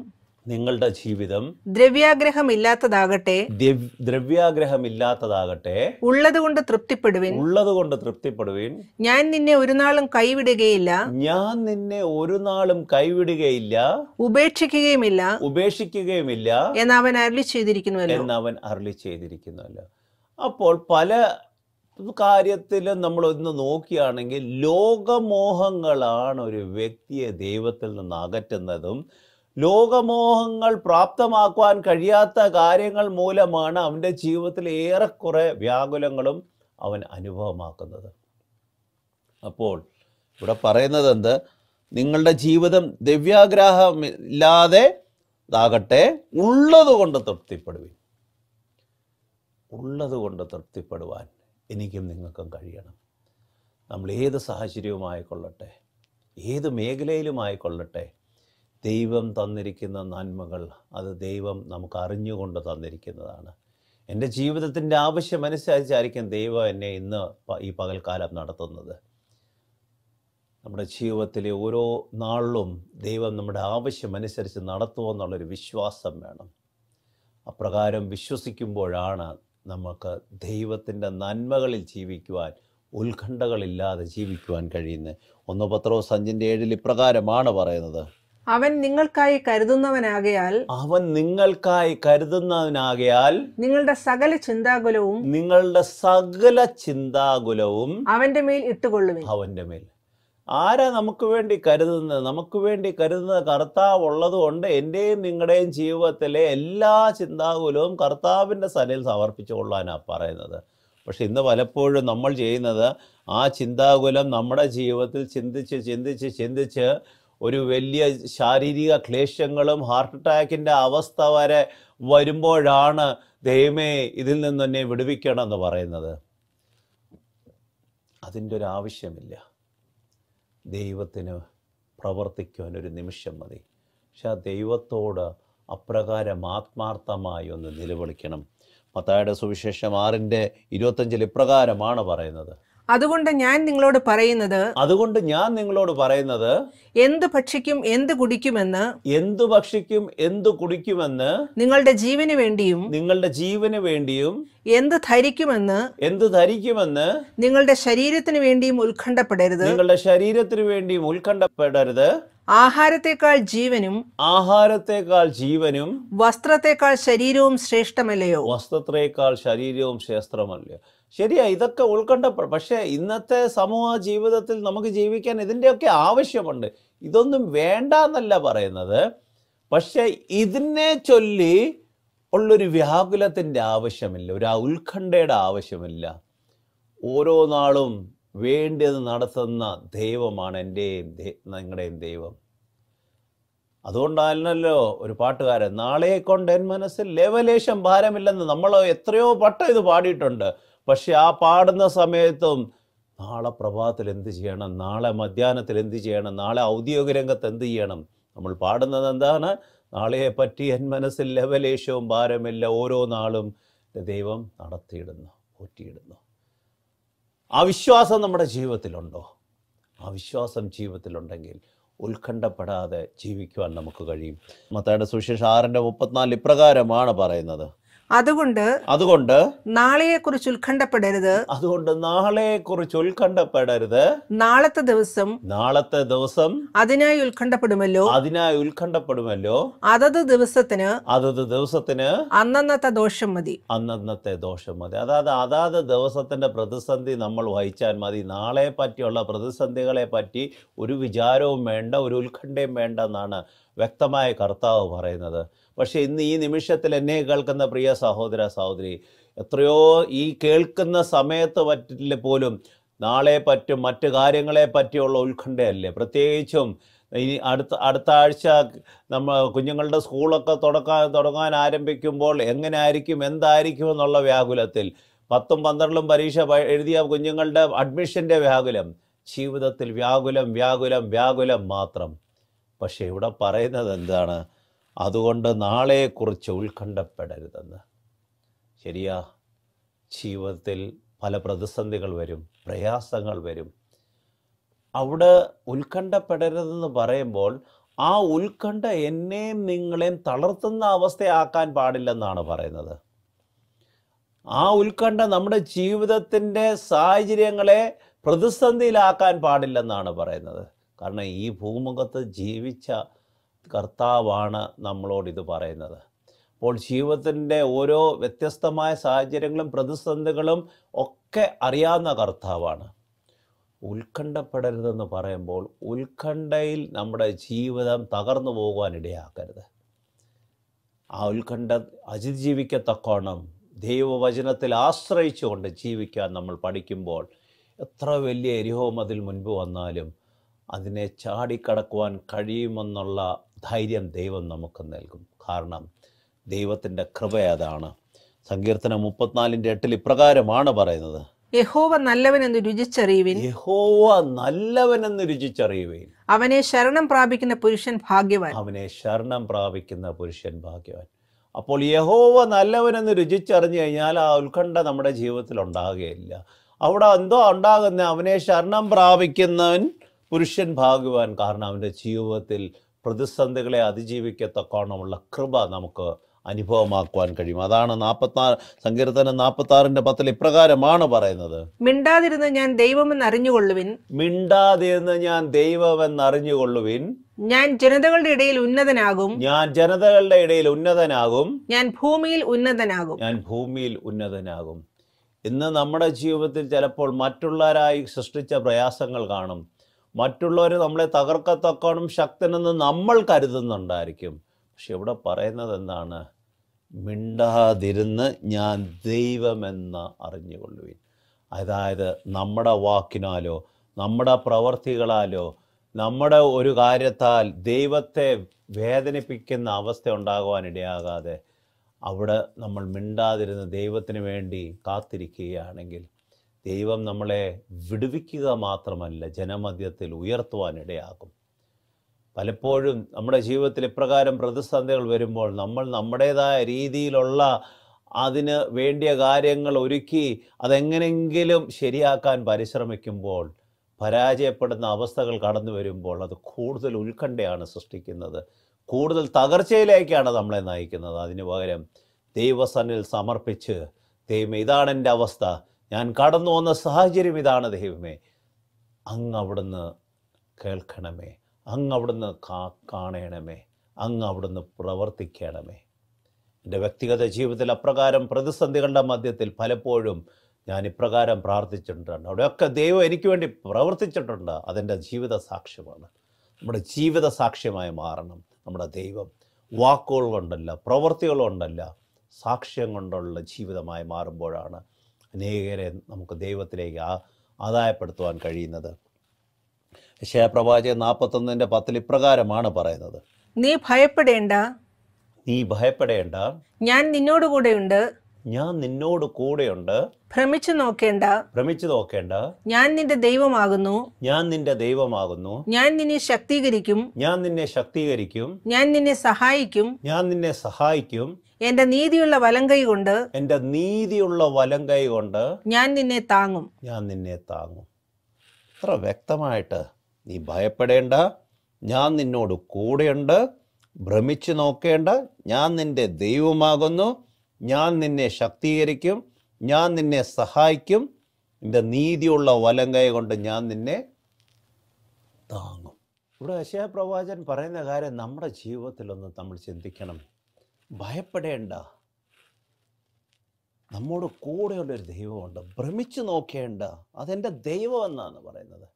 നിങ്ങളുടെ ജീവിതം ദ്രവ്യാഗ്രഹമില്ലാത്തതാകട്ടെ ദ്രവ്യാഗ്രഹമില്ലാത്തതാകട്ടെ ഉള്ളതുകൊണ്ട് തൃപ്തിപ്പെടുവിൻ ഉള്ളതുകൊണ്ട് തൃപ്തിപ്പെടുവിൻ ഞാൻ നിന്നെ ഒരു നാളും കൈവിടുകയില്ല ഞാൻ നിന്നെ ഒരു നാളും കൈവിടുകയില്ല ഉപേക്ഷിക്കുകയുമില്ല ഉപേക്ഷിക്കുകയുമില്ല എന്ന് അവൻ അരളി ചെയ്തിരിക്കുന്നുവല്ലോ എന്ന് അവൻ അരളി ചെയ്തിരിക്കുന്നുവല്ലോ അപ്പോൾ പല കാര്യത്തിൽ നമ്മൾ ഒന്ന് നോക്കുകയാണെങ്കിൽ ലോകമോഹങ്ങളാണ് ഒരു വ്യക്തിയെ ദൈവത്തിൽ നിന്ന് അകറ്റുന്നതും ലോകമോഹങ്ങൾ പ്രാപ്തമാക്കുവാൻ കഴിയാത്ത കാര്യങ്ങൾ മൂലമാണ് അവൻ്റെ ജീവിതത്തിൽ ഏറെക്കുറെ വ്യാകുലങ്ങളും അവൻ അനുഭവമാക്കുന്നത് അപ്പോൾ ഇവിടെ പറയുന്നത് എന്ത് നിങ്ങളുടെ ജീവിതം ദിവ്യാഗ്രഹം ഇല്ലാതെ ഇതാകട്ടെ ഉള്ളതുകൊണ്ട് തൃപ്തിപ്പെടുവിൻ ഉള്ളതുകൊണ്ട് തൃപ്തിപ്പെടുവാൻ എനിക്കും നിങ്ങൾക്കും കഴിയണം നമ്മൾ ഏത് സാഹചര്യവുമായിക്കൊള്ളട്ടെ ഏത് മേഖലയിലുമായിക്കൊള്ളട്ടെ ദൈവം തന്നിരിക്കുന്ന നന്മകൾ അത് ദൈവം നമുക്ക് അറിഞ്ഞുകൊണ്ട് തന്നിരിക്കുന്നതാണ് എൻ്റെ ജീവിതത്തിൻ്റെ ആവശ്യം അനുസരിച്ചായിരിക്കും ദൈവം എന്നെ ഇന്ന് ഈ പകൽക്കാലം നടത്തുന്നത് നമ്മുടെ ജീവിതത്തിലെ ഓരോ നാളിലും ദൈവം നമ്മുടെ ആവശ്യം ആവശ്യമനുസരിച്ച് നടത്തുമെന്നുള്ളൊരു വിശ്വാസം വേണം അപ്രകാരം വിശ്വസിക്കുമ്പോഴാണ് നമുക്ക് ദൈവത്തിൻ്റെ നന്മകളിൽ ജീവിക്കുവാൻ ഉത്കണ്ഠകളില്ലാതെ ജീവിക്കുവാൻ കഴിയുന്നത് ഒന്ന് പത്രോ സഞ്ചിൻ്റെ ഏഴിൽ ഇപ്രകാരമാണ് പറയുന്നത് അവൻ നിങ്ങൾക്കായി കരുതുന്നവനാകയാൽ അവൻ നിങ്ങൾക്കായി കരുതുന്നവനാകയാൽ നിങ്ങളുടെ സകല ചിന്താകുലവും നിങ്ങളുടെ സകല ചിന്താകുലവും അവന്റെ മേൽ ഇട്ടുകൊള്ളുവിൻ അവന്റെ മേൽ ആരാ നമുക്ക് വേണ്ടി കരുതുന്നത് നമുക്ക് വേണ്ടി കരുതുന്നത് കർത്താവ് ഉള്ളതുകൊണ്ട് എൻ്റെയും നിങ്ങളുടെയും ജീവിതത്തിലെ എല്ലാ ചിന്താകുലവും കർത്താവിൻ്റെ സമർപ്പിച്ചു കൊള്ളാനാണ് പറയുന്നത് പക്ഷെ ഇന്ന് പലപ്പോഴും നമ്മൾ ചെയ്യുന്നത് ആ ചിന്താകുലം നമ്മുടെ ജീവിതത്തിൽ ചിന്തിച്ച് ചിന്തിച്ച് ചിന്തിച്ച് ഒരു വലിയ ശാരീരിക ക്ലേശങ്ങളും ഹാർട്ട് അറ്റാക്കിൻ്റെ അവസ്ഥ വരെ വരുമ്പോഴാണ് ദൈവമേ ഇതിൽ നിന്ന് വിടുവിക്കണം എന്ന് പറയുന്നത് അതിൻ്റെ ഒരു ആവശ്യമില്ല ദൈവത്തിന് ഒരു നിമിഷം മതി പക്ഷെ ആ ദൈവത്തോട് അപ്രകാരം ആത്മാർത്ഥമായി ഒന്ന് നിലവിളിക്കണം പത്തായുടെ സുവിശേഷം ആറിൻ്റെ ഇരുപത്തഞ്ചിൽ ഇപ്രകാരമാണ് പറയുന്നത് അതുകൊണ്ട് ഞാൻ നിങ്ങളോട് പറയുന്നത് അതുകൊണ്ട് ഞാൻ നിങ്ങളോട് പറയുന്നത് എന്ത് ഭക്ഷിക്കും എന്ത് കുടിക്കുമെന്ന് എന്തു ഭക്ഷിക്കും എന്ത് കുടിക്കുമെന്ന് നിങ്ങളുടെ ജീവന് വേണ്ടിയും നിങ്ങളുടെ ജീവന് വേണ്ടിയും എന്ത് ധരിക്കുമെന്ന് എന്ത് ധരിക്കുമെന്ന് നിങ്ങളുടെ ശരീരത്തിന് വേണ്ടിയും ഉത്കണ്ഠപ്പെടരുത് നിങ്ങളുടെ ശരീരത്തിന് വേണ്ടിയും ഉത്കണ്ഠപ്പെടരുത് ആഹാരത്തെക്കാൾ ജീവനും ആഹാരത്തെക്കാൾ ജീവനും വസ്ത്രത്തെക്കാൾ ശരീരവും ശ്രേഷ്ഠമല്ലയോ വസ്ത്രത്തെക്കാൾ ശരീരവും ശ്രേഷ്ഠമല്ലയോ ശരിയാ ഇതൊക്കെ ഉൾക്കൊണ്ടപ്പോൾ പക്ഷേ ഇന്നത്തെ സമൂഹ ജീവിതത്തിൽ നമുക്ക് ജീവിക്കാൻ ഇതിൻ്റെയൊക്കെ ആവശ്യമുണ്ട് ഇതൊന്നും വേണ്ട എന്നല്ല പറയുന്നത് പക്ഷേ ഇതിനെ ചൊല്ലി ഉള്ളൊരു വ്യാകുലത്തിൻ്റെ ആവശ്യമില്ല ഒരു ഉത്കണ്ഠയുടെ ആവശ്യമില്ല ഓരോ നാളും വേണ്ടത് നടത്തുന്ന ദൈവമാണ് എൻ്റെയും നിങ്ങളുടെയും ദൈവം അതുകൊണ്ടാണല്ലോ ഒരു പാട്ടുകാരൻ നാളെ കൊണ്ട് എൻ മനസ്സിൽ ലേവലേശം ഭാരമില്ലെന്ന് നമ്മൾ എത്രയോ പട്ടം ഇത് പാടിയിട്ടുണ്ട് പക്ഷെ ആ പാടുന്ന സമയത്തും നാളെ പ്രഭാതത്തിൽ എന്ത് ചെയ്യണം നാളെ മധ്യാഹ്നത്തിൽ എന്ത് ചെയ്യണം നാളെ ഔദ്യോഗിക രംഗത്ത് എന്ത് ചെയ്യണം നമ്മൾ പാടുന്നത് എന്താണ് നാളെയെ പറ്റി എൻ മനസ്സിൽ ലവലേശവും ഭാരമില്ല ഓരോ നാളും ദൈവം നടത്തിയിടുന്നു പോറ്റിയിടുന്നു ആ വിശ്വാസം നമ്മുടെ ജീവിതത്തിലുണ്ടോ ആ വിശ്വാസം ജീവിതത്തിലുണ്ടെങ്കിൽ ഉത്കണ്ഠപ്പെടാതെ ജീവിക്കുവാൻ നമുക്ക് കഴിയും മത്തയുടെ സുവിശേഷ ആറിൻ്റെ മുപ്പത്തിനാല് ഇപ്രകാരമാണ് പറയുന്നത് അതുകൊണ്ട് അതുകൊണ്ട് കുറിച്ച് ഉത്കണ്ഠപ്പെടരുത് അതുകൊണ്ട് കുറിച്ച് ഉത്കണ്ഠപ്പെടരുത് നാളത്തെ ദിവസം നാളത്തെ ദിവസം അതിനായി ഉത്കണ്ഠപ്പെടുമല്ലോ അതിനായി ഉത്കണ്ഠപ്പെടുമല്ലോ അതത് ദിവസത്തിന് അതത് ദിവസത്തിന് അന്നന്നത്തെ ദോഷം മതി അന്നന്നത്തെ ദോഷം മതി അതായത് അതാത് ദിവസത്തിന്റെ പ്രതിസന്ധി നമ്മൾ വഹിച്ചാൽ മതി നാളെ പറ്റിയുള്ള പ്രതിസന്ധികളെ പറ്റി ഒരു വിചാരവും വേണ്ട ഒരു ഉത്കണ്ഠയും വേണ്ട എന്നാണ് വ്യക്തമായ കർത്താവ് പറയുന്നത് പക്ഷേ ഇന്ന് ഈ നിമിഷത്തിൽ എന്നെ കേൾക്കുന്ന പ്രിയ സഹോദര സഹോദരി എത്രയോ ഈ കേൾക്കുന്ന സമയത്ത് പറ്റില്ല പോലും നാളെ പറ്റും മറ്റു കാര്യങ്ങളെ പറ്റിയുള്ള ഉത്കണ്ഠയല്ലേ പ്രത്യേകിച്ചും ഇനി അടുത്ത അടുത്ത ആഴ്ച നമ്മൾ കുഞ്ഞുങ്ങളുടെ സ്കൂളൊക്കെ തുടക്കാൻ തുടങ്ങാൻ ആരംഭിക്കുമ്പോൾ ആയിരിക്കും എന്തായിരിക്കും എന്നുള്ള വ്യാകുലത്തിൽ പത്തും പന്ത്രണ്ടും പരീക്ഷ എഴുതിയ കുഞ്ഞുങ്ങളുടെ അഡ്മിഷൻ്റെ വ്യാകുലം ജീവിതത്തിൽ വ്യാകുലം വ്യാകുലം വ്യാകുലം മാത്രം പക്ഷേ ഇവിടെ പറയുന്നത് എന്താണ് അതുകൊണ്ട് നാളെക്കുറിച്ച് ഉത്കണ്ഠപ്പെടരുതെന്ന് ശരിയാ ജീവിതത്തിൽ പല പ്രതിസന്ധികൾ വരും പ്രയാസങ്ങൾ വരും അവിടെ ഉത്കണ്ഠപ്പെടരുതെന്ന് പറയുമ്പോൾ ആ ഉത്കണ്ഠ എന്നെയും നിങ്ങളെയും തളർത്തുന്ന അവസ്ഥയാക്കാൻ പാടില്ലെന്നാണ് പറയുന്നത് ആ ഉത്കണ്ഠ നമ്മുടെ ജീവിതത്തിൻ്റെ സാഹചര്യങ്ങളെ പ്രതിസന്ധിയിലാക്കാൻ പാടില്ലെന്നാണ് പറയുന്നത് കാരണം ഈ ഭൂമുഖത്ത് ജീവിച്ച കർത്താവാണ് നമ്മളോട് ഇത് പറയുന്നത് അപ്പോൾ ജീവിതത്തിൻ്റെ ഓരോ വ്യത്യസ്തമായ സാഹചര്യങ്ങളും പ്രതിസന്ധികളും ഒക്കെ അറിയാവുന്ന കർത്താവാണ് ഉത്കണ്ഠപ്പെടരുതെന്ന് പറയുമ്പോൾ ഉത്കണ്ഠയിൽ നമ്മുടെ ജീവിതം തകർന്നു പോകുവാനിടയാക്കരുത് ആ ഉത്കണ്ഠ അതിജീവിക്കത്തക്കോണം ദൈവവചനത്തിൽ കൊണ്ട് ജീവിക്കാൻ നമ്മൾ പഠിക്കുമ്പോൾ എത്ര വലിയ അതിൽ മുൻപ് വന്നാലും അതിനെ ചാടിക്കടക്കുവാൻ കഴിയുമെന്നുള്ള ധൈര്യം ദൈവം നമുക്ക് നൽകും കാരണം ദൈവത്തിൻ്റെ കൃപ അതാണ് സങ്കീർത്തനം മുപ്പത്തിനാലിൻ്റെ എട്ടിൽ ഇപ്രകാരമാണ് പറയുന്നത് യഹോവ നല്ലവനെന്ന് രുചിച്ചറിയുവിൻ യഹോവ നല്ലവനെന്ന് രുചിച്ചറിയുവിൻ അവനെ ശരണം പ്രാപിക്കുന്ന പുരുഷൻ ഭാഗ്യവാൻ അവനെ ശരണം പ്രാപിക്കുന്ന പുരുഷൻ ഭാഗ്യവാൻ അപ്പോൾ യഹോവ നല്ലവനെന്ന് രുചിച്ചറിഞ്ഞു കഴിഞ്ഞാൽ ആ ഉത്കണ്ഠ നമ്മുടെ ജീവിതത്തിൽ ഉണ്ടാകുകയില്ല അവിടെ എന്തോ ഉണ്ടാകുന്ന അവനെ ശരണം പ്രാപിക്കുന്നവൻ പുരുഷൻ ഭാഗ്യവാൻ കാരണം അവൻ്റെ ജീവിതത്തിൽ പ്രതിസന്ധികളെ അതിജീവിക്കത്തക്കോണമുള്ള കൃപ നമുക്ക് അനുഭവമാക്കുവാൻ കഴിയും അതാണ് നാൽപ്പത്താറ് സങ്കീർത്തനം നാൽപ്പത്താറിന്റെ പത്തിൽ ഇപ്രകാരമാണ് പറയുന്നത് മിണ്ടാതിരുന്ന് ഞാൻ ദൈവമെന്ന് അറിഞ്ഞുകൊള്ളുവിൻ മിണ്ടാതിരുന്ന് ഞാൻ ദൈവമെന്ന് അറിഞ്ഞുകൊള്ളുവിൻ ഞാൻ ജനതകളുടെ ഇടയിൽ ഉന്നതനാകും ഞാൻ ജനതകളുടെ ഇടയിൽ ഉന്നതനാകും ഞാൻ ഭൂമിയിൽ ഉന്നതനാകും ഞാൻ ഭൂമിയിൽ ഉന്നതനാകും ഇന്ന് നമ്മുടെ ജീവിതത്തിൽ ചിലപ്പോൾ മറ്റുള്ളവരായി സൃഷ്ടിച്ച പ്രയാസങ്ങൾ കാണും മറ്റുള്ളവർ നമ്മളെ തകർക്കത്തക്കോണം ശക്തനെന്ന് നമ്മൾ കരുതുന്നുണ്ടായിരിക്കും പക്ഷെ ഇവിടെ പറയുന്നത് എന്താണ് മിണ്ടാതിരുന്ന് ഞാൻ ദൈവമെന്ന് അറിഞ്ഞുകൊള്ളുവിൻ അതായത് നമ്മുടെ വാക്കിനാലോ നമ്മുടെ പ്രവർത്തികളാലോ നമ്മുടെ ഒരു കാര്യത്താൽ ദൈവത്തെ വേദനിപ്പിക്കുന്ന അവസ്ഥ ഉണ്ടാകുവാനിടയാകാതെ അവിടെ നമ്മൾ മിണ്ടാതിരുന്ന് ദൈവത്തിന് വേണ്ടി കാത്തിരിക്കുകയാണെങ്കിൽ ദൈവം നമ്മളെ വിടുവിക്കുക മാത്രമല്ല ജനമധ്യത്തിൽ ഉയർത്തുവാനിടയാകും പലപ്പോഴും നമ്മുടെ ജീവിതത്തിൽ ഇപ്രകാരം പ്രതിസന്ധികൾ വരുമ്പോൾ നമ്മൾ നമ്മുടേതായ രീതിയിലുള്ള അതിന് വേണ്ടിയ കാര്യങ്ങൾ ഒരുക്കി അതെങ്ങനെങ്കിലും ശരിയാക്കാൻ പരിശ്രമിക്കുമ്പോൾ പരാജയപ്പെടുന്ന അവസ്ഥകൾ കടന്നു വരുമ്പോൾ അത് കൂടുതൽ ഉത്കണ്ഠയാണ് സൃഷ്ടിക്കുന്നത് കൂടുതൽ തകർച്ചയിലേക്കാണ് നമ്മളെ നയിക്കുന്നത് അതിനു പകരം ദൈവസനിൽ സമർപ്പിച്ച് ദൈവം ഇതാണ് എൻ്റെ അവസ്ഥ ഞാൻ കടന്നു വന്ന സാഹചര്യം ഇതാണ് ദൈവമേ അങ്ങ് അവിടുന്ന് കേൾക്കണമേ അങ്ങ് അവിടുന്ന് കാ കാണണമേ അങ്ങ് അവിടുന്ന് പ്രവർത്തിക്കണമേ എൻ്റെ വ്യക്തിഗത ജീവിതത്തിൽ അപ്രകാരം പ്രതിസന്ധികളുടെ മധ്യത്തിൽ പലപ്പോഴും ഞാൻ ഇപ്രകാരം പ്രാർത്ഥിച്ചിട്ടുണ്ട് അവിടെയൊക്കെ ദൈവം എനിക്ക് വേണ്ടി പ്രവർത്തിച്ചിട്ടുണ്ട് അതെൻ്റെ ജീവിത സാക്ഷ്യമാണ് നമ്മുടെ ജീവിത സാക്ഷ്യമായി മാറണം നമ്മുടെ ദൈവം വാക്കുകൾ കൊണ്ടല്ല പ്രവൃത്തികൾ കൊണ്ടല്ല സാക്ഷ്യം കൊണ്ടുള്ള ജീവിതമായി മാറുമ്പോഴാണ് അനേകരെ നമുക്ക് ദൈവത്തിലേക്ക് ആ ആദായപ്പെടുത്തുവാൻ കഴിയുന്നത് യശയപ്രവാചകൻ നാൽപ്പത്തൊന്നിൻ്റെ പത്തിൽ ഇപ്രകാരമാണ് പറയുന്നത് നീ ഭയപ്പെടേണ്ട നീ ഭയപ്പെടേണ്ട ഞാൻ നിന്നോട് കൂടെയുണ്ട് ഞാൻ നിന്നോട് കൂടെയുണ്ട് ഭ്രമിച്ചു നോക്കേണ്ട ഭ്രമിച്ചു നോക്കേണ്ട ഞാൻ നിന്റെ ദൈവമാകുന്നു ഞാൻ നിന്റെ ദൈവമാകുന്നു ഞാൻ നിന്നെ ശക്തീകരിക്കും ഞാൻ നിന്നെ ശക്തീകരിക്കും ഞാൻ നിന്നെ സഹായിക്കും ഞാൻ നിന്നെ സഹായിക്കും എന്റെ നീതിയുള്ള കൈ കൊണ്ട് എന്റെ നീതിയുള്ള കൈ കൊണ്ട് ഞാൻ നിന്നെ താങ്ങും ഞാൻ നിന്നെ താങ്ങും അത്ര വ്യക്തമായിട്ട് നീ ഭയപ്പെടേണ്ട ഞാൻ നിന്നോട് കൂടെയുണ്ട് ഭ്രമിച്ചു നോക്കേണ്ട ഞാൻ നിന്റെ ദൈവമാകുന്നു ഞാൻ നിന്നെ ശക്തീകരിക്കും ഞാൻ നിന്നെ സഹായിക്കും എൻ്റെ നീതിയുള്ള കൈ കൊണ്ട് ഞാൻ നിന്നെ താങ്ങും ഇവിടെ അശയ പ്രവാചകൻ പറയുന്ന കാര്യം നമ്മുടെ ജീവിതത്തിലൊന്ന് നമ്മൾ ചിന്തിക്കണം ഭയപ്പെടേണ്ട നമ്മോട് കൂടെയുള്ള ഒരു ദൈവമുണ്ട് ഭ്രമിച്ചു നോക്കേണ്ട അതെൻ്റെ ദൈവം എന്നാണ് പറയുന്നത്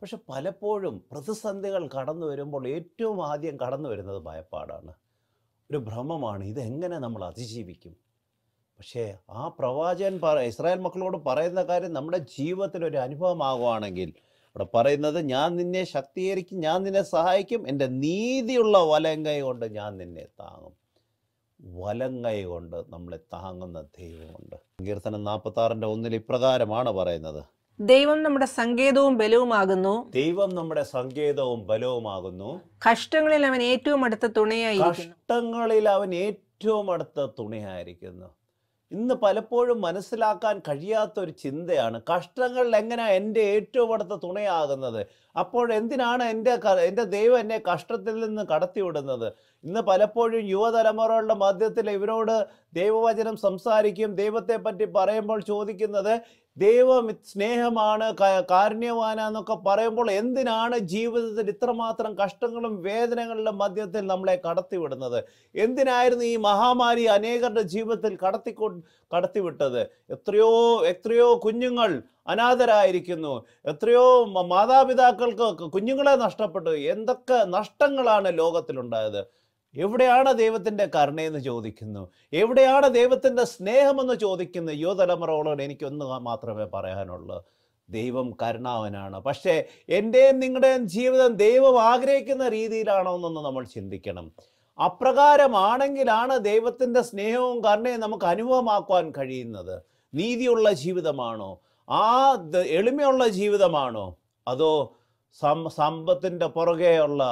പക്ഷെ പലപ്പോഴും പ്രതിസന്ധികൾ കടന്നു വരുമ്പോൾ ഏറ്റവും ആദ്യം കടന്നു വരുന്നത് ഭയപ്പാടാണ് ഒരു ഭ്രമമാണ് ഇതെങ്ങനെ നമ്മൾ അതിജീവിക്കും പക്ഷേ ആ പ്രവാചകൻ പറ ഇസ്രായേൽ മക്കളോട് പറയുന്ന കാര്യം നമ്മുടെ ജീവിതത്തിൽ ഒരു അനുഭവമാകുവാണെങ്കിൽ ഇവിടെ പറയുന്നത് ഞാൻ നിന്നെ ശക്തീകരിക്കും ഞാൻ നിന്നെ സഹായിക്കും എൻ്റെ നീതിയുള്ള വലങ്കൈ കൊണ്ട് ഞാൻ നിന്നെ താങ്ങും വലങ്കൈ കൊണ്ട് നമ്മളെ താങ്ങുന്ന ദൈവമുണ്ട് സങ്കീർത്തനം നാൽപ്പത്താറിൻ്റെ ഒന്നിൽ ഇപ്രകാരമാണ് പറയുന്നത് ദൈവം നമ്മുടെ സങ്കേതവും ബലവുമാകുന്നു ദൈവം നമ്മുടെ സങ്കേതവും ബലവുമാകുന്നു കഷ്ടങ്ങളിൽ അവൻ ഏറ്റവും അടുത്ത തുണയായി കഷ്ടങ്ങളിൽ അവൻ ഏറ്റവും അടുത്ത തുണയായിരിക്കുന്നു ഇന്ന് പലപ്പോഴും മനസ്സിലാക്കാൻ കഴിയാത്ത ഒരു ചിന്തയാണ് കഷ്ടങ്ങൾ എങ്ങനെ എൻ്റെ ഏറ്റവും അടുത്ത തുണയാകുന്നത് അപ്പോൾ എന്തിനാണ് എൻ്റെ എൻ്റെ ദൈവം എന്നെ കഷ്ടത്തിൽ നിന്ന് കടത്തിവിടുന്നത് ഇന്ന് പലപ്പോഴും യുവതലമുറകളുടെ മധ്യത്തിൽ ഇവരോട് ദൈവവചനം സംസാരിക്കും ദൈവത്തെ പറ്റി പറയുമ്പോൾ ചോദിക്കുന്നത് ദൈവ സ്നേഹമാണ് കാരുണ്യവാനെന്നൊക്കെ പറയുമ്പോൾ എന്തിനാണ് ജീവിതത്തിൽ ഇത്രമാത്രം കഷ്ടങ്ങളും വേദനകളുടെ മധ്യത്തിൽ നമ്മളെ കടത്തിവിടുന്നത് എന്തിനായിരുന്നു ഈ മഹാമാരി അനേകരുടെ ജീവിതത്തിൽ കടത്തിക്കൊ കടത്തിവിട്ടത് എത്രയോ എത്രയോ കുഞ്ഞുങ്ങൾ അനാഥരായിരിക്കുന്നു എത്രയോ മാതാപിതാക്കൾക്ക് കുഞ്ഞുങ്ങളെ നഷ്ടപ്പെട്ടു എന്തൊക്കെ നഷ്ടങ്ങളാണ് ലോകത്തിലുണ്ടായത് എവിടെയാണ് ദൈവത്തിൻ്റെ കരുണയെന്ന് ചോദിക്കുന്നു എവിടെയാണ് ദൈവത്തിൻ്റെ സ്നേഹമെന്ന് ചോദിക്കുന്നു യുവതലമുറകളോട് എനിക്കൊന്ന് മാത്രമേ പറയാനുള്ളൂ ദൈവം കരുണാവനാണ് പക്ഷേ എൻ്റെയും നിങ്ങളുടെയും ജീവിതം ദൈവം ആഗ്രഹിക്കുന്ന രീതിയിലാണോ എന്നൊന്ന് നമ്മൾ ചിന്തിക്കണം അപ്രകാരമാണെങ്കിലാണ് ദൈവത്തിൻ്റെ സ്നേഹവും കരുണയും നമുക്ക് അനുഭവമാക്കുവാൻ കഴിയുന്നത് നീതിയുള്ള ജീവിതമാണോ ആ എളിമയുള്ള ജീവിതമാണോ അതോ സം സമ്പത്തിൻ്റെ പുറകെയുള്ള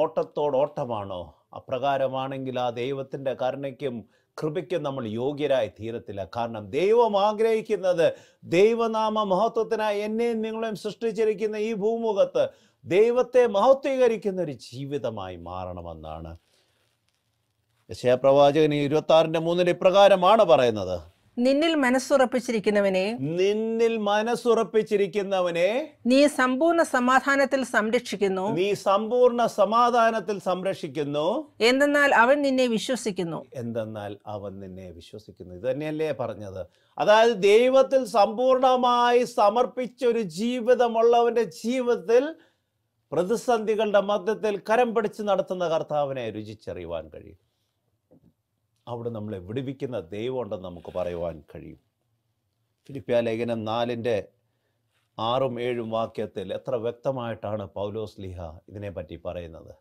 ഓട്ടത്തോടോട്ടമാണോ അപ്രകാരമാണെങ്കിൽ ആ ദൈവത്തിൻ്റെ കരുണയ്ക്കും കൃപയ്ക്കും നമ്മൾ യോഗ്യരായി തീരത്തില്ല കാരണം ദൈവം ആഗ്രഹിക്കുന്നത് ദൈവനാമ മഹത്വത്തിനായി എന്നെയും നിങ്ങളെയും സൃഷ്ടിച്ചിരിക്കുന്ന ഈ ഭൂമുഖത്ത് ദൈവത്തെ മഹത്വീകരിക്കുന്ന ഒരു ജീവിതമായി മാറണമെന്നാണ് യശയപ്രവാചകൻ ഇരുപത്തി ആറിൻ്റെ മൂന്നിന് ഇപ്രകാരമാണ് പറയുന്നത് നിന്നിൽ മനസ്സുറപ്പിച്ചിരിക്കുന്നവനെ നിന്നിൽ മനസ്സുറപ്പിച്ചിരിക്കുന്നവനെ നീ സമ്പൂർണ്ണ സമാധാനത്തിൽ സംരക്ഷിക്കുന്നു നീ സമ്പൂർണ്ണ സമാധാനത്തിൽ സംരക്ഷിക്കുന്നു എന്തെന്നാൽ അവൻ നിന്നെ വിശ്വസിക്കുന്നു എന്തെന്നാൽ അവൻ നിന്നെ വിശ്വസിക്കുന്നു ഇത് തന്നെയല്ലേ പറഞ്ഞത് അതായത് ദൈവത്തിൽ സമ്പൂർണമായി സമർപ്പിച്ച ഒരു ജീവിതമുള്ളവന്റെ ജീവിതത്തിൽ പ്രതിസന്ധികളുടെ മധ്യത്തിൽ കരം പിടിച്ച് നടത്തുന്ന കർത്താവിനെ രുചിച്ചറിയുവാൻ കഴിയും അവിടെ നമ്മളെ വിടിവിക്കുന്ന ദൈവമുണ്ടെന്ന് നമുക്ക് പറയുവാൻ കഴിയും ഫിലിപ്പിയ ലേഖനം നാലിൻ്റെ ആറും ഏഴും വാക്യത്തിൽ എത്ര വ്യക്തമായിട്ടാണ് പൗലോസ് ലിഹ ഇതിനെപ്പറ്റി പറയുന്നത്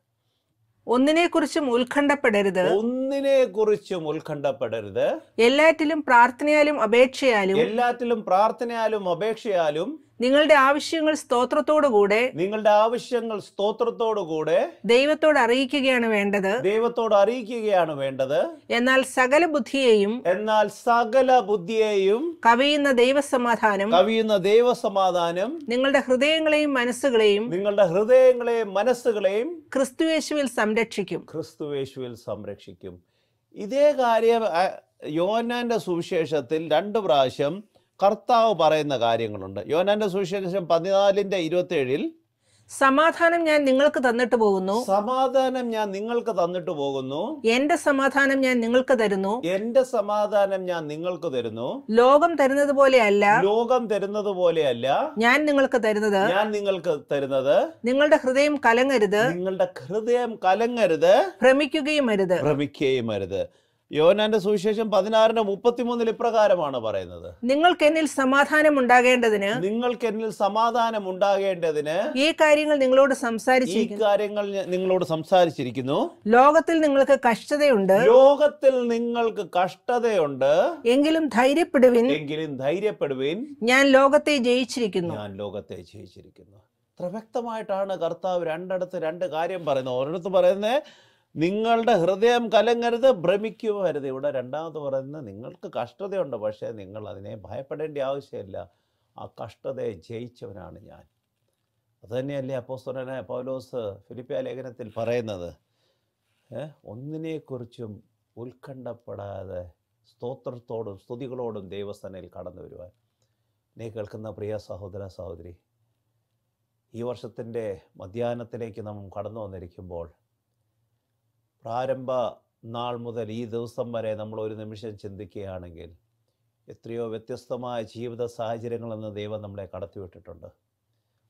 ഒന്നിനെ കുറിച്ചും ഉത്കണ്ഠപ്പെടരുത് ഒന്നിനെ കുറിച്ചും ഉത്കണ്ഠപ്പെടരുത് എല്ലാറ്റിലും പ്രാർത്ഥനയാലും അപേക്ഷയാലും എല്ലാറ്റിലും പ്രാർത്ഥനയാലും അപേക്ഷയാലും നിങ്ങളുടെ ആവശ്യങ്ങൾ സ്തോത്രത്തോടുകൂടെ നിങ്ങളുടെ ആവശ്യങ്ങൾ സ്തോത്രത്തോടുകൂടെ ദൈവത്തോട് അറിയിക്കുകയാണ് വേണ്ടത് ദൈവത്തോട് അറിയിക്കുകയാണ് വേണ്ടത് എന്നാൽ സകല ബുദ്ധിയെയും എന്നാൽ സകല ബുദ്ധിയെയും കവിയുന്ന ദൈവസമാധാനം കവിയുന്ന ദൈവസമാധാനം നിങ്ങളുടെ ഹൃദയങ്ങളെയും മനസ്സുകളെയും നിങ്ങളുടെ ഹൃദയങ്ങളെയും മനസ്സുകളെയും ക്രിസ്തുവേശുവിൽ സംരക്ഷിക്കും ക്രിസ്തുവേശുവിൽ സംരക്ഷിക്കും ഇതേ കാര്യം യോനാന്റെ സുവിശേഷത്തിൽ രണ്ട് പ്രാവശ്യം കർത്താവ് പറയുന്ന കാര്യങ്ങളുണ്ട് യോനാന്റെ സുവിശേഷം പതിനാലിന്റെ ഇരുപത്തിയേഴിൽ സമാധാനം ഞാൻ നിങ്ങൾക്ക് തന്നിട്ട് പോകുന്നു സമാധാനം ഞാൻ നിങ്ങൾക്ക് തന്നിട്ട് പോകുന്നു എന്റെ സമാധാനം ഞാൻ നിങ്ങൾക്ക് തരുന്നു എന്റെ സമാധാനം ഞാൻ നിങ്ങൾക്ക് തരുന്നു ലോകം തരുന്നത് പോലെയല്ല ലോകം തരുന്നത് പോലെയല്ല ഞാൻ നിങ്ങൾക്ക് തരുന്നത് ഞാൻ നിങ്ങൾക്ക് തരുന്നത് നിങ്ങളുടെ ഹൃദയം കലങ്ങരുത് നിങ്ങളുടെ ഹൃദയം കലങ്ങരുത് ഭ്രമിക്കുകയും അരുത് ഭ്രമിക്കുകയും അരുത് യോനാന്റെ സുവിശേഷം പതിനാറിന്റെ മുപ്പത്തിമൂന്നിൽ ഇപ്രകാരമാണ് പറയുന്നത് നിങ്ങൾക്ക് എന്നിൽ സമാധാനം ഉണ്ടാകേണ്ടതിന് നിങ്ങൾക്ക് എന്നിൽ സമാധാനം ഉണ്ടാകേണ്ടതിന് ഈ കാര്യങ്ങൾ നിങ്ങളോട് സംസാരിച്ചു ഈ കാര്യങ്ങൾ നിങ്ങളോട് സംസാരിച്ചിരിക്കുന്നു ലോകത്തിൽ നിങ്ങൾക്ക് കഷ്ടതയുണ്ട് ലോകത്തിൽ നിങ്ങൾക്ക് കഷ്ടതയുണ്ട് എങ്കിലും ധൈര്യപ്പെടുവിൻ എങ്കിലും ധൈര്യപ്പെടുവിൻ ഞാൻ ലോകത്തെ ജയിച്ചിരിക്കുന്നു ഞാൻ ലോകത്തെ ജയിച്ചിരിക്കുന്നു അത്ര വ്യക്തമായിട്ടാണ് കർത്താവ് രണ്ടിടത്ത് രണ്ട് കാര്യം പറയുന്നത് ഒരിടത്ത് പറയുന്നത് നിങ്ങളുടെ ഹൃദയം കലങ്ങരുത് ഭ്രമിക്കുമരുത് ഇവിടെ രണ്ടാമത് പറയുന്നത് നിങ്ങൾക്ക് കഷ്ടതയുണ്ട് പക്ഷേ നിങ്ങൾ അതിനെ ഭയപ്പെടേണ്ട ആവശ്യമില്ല ആ കഷ്ടതയെ ജയിച്ചവനാണ് ഞാൻ അതുതന്നെയല്ലേ അപ്പോസ്തോലനായ പൗലോസ് ഫിലിപ്പിയ ലേഖനത്തിൽ പറയുന്നത് ഒന്നിനെക്കുറിച്ചും ഉത്കണ്ഠപ്പെടാതെ സ്തോത്രത്തോടും സ്തുതികളോടും ദൈവസനയിൽ കടന്നു വരുവാൻ നീ കേൾക്കുന്ന പ്രിയ സഹോദര സഹോദരി ഈ വർഷത്തിൻ്റെ മധ്യാനത്തിലേക്ക് നാം കടന്നു വന്നിരിക്കുമ്പോൾ പ്രാരംഭ നാൾ മുതൽ ഈ ദിവസം വരെ നമ്മൾ ഒരു നിമിഷം ചിന്തിക്കുകയാണെങ്കിൽ എത്രയോ വ്യത്യസ്തമായ ജീവിത സാഹചര്യങ്ങളെന്ന് ദൈവം നമ്മളെ കടത്തിവിട്ടിട്ടുണ്ട്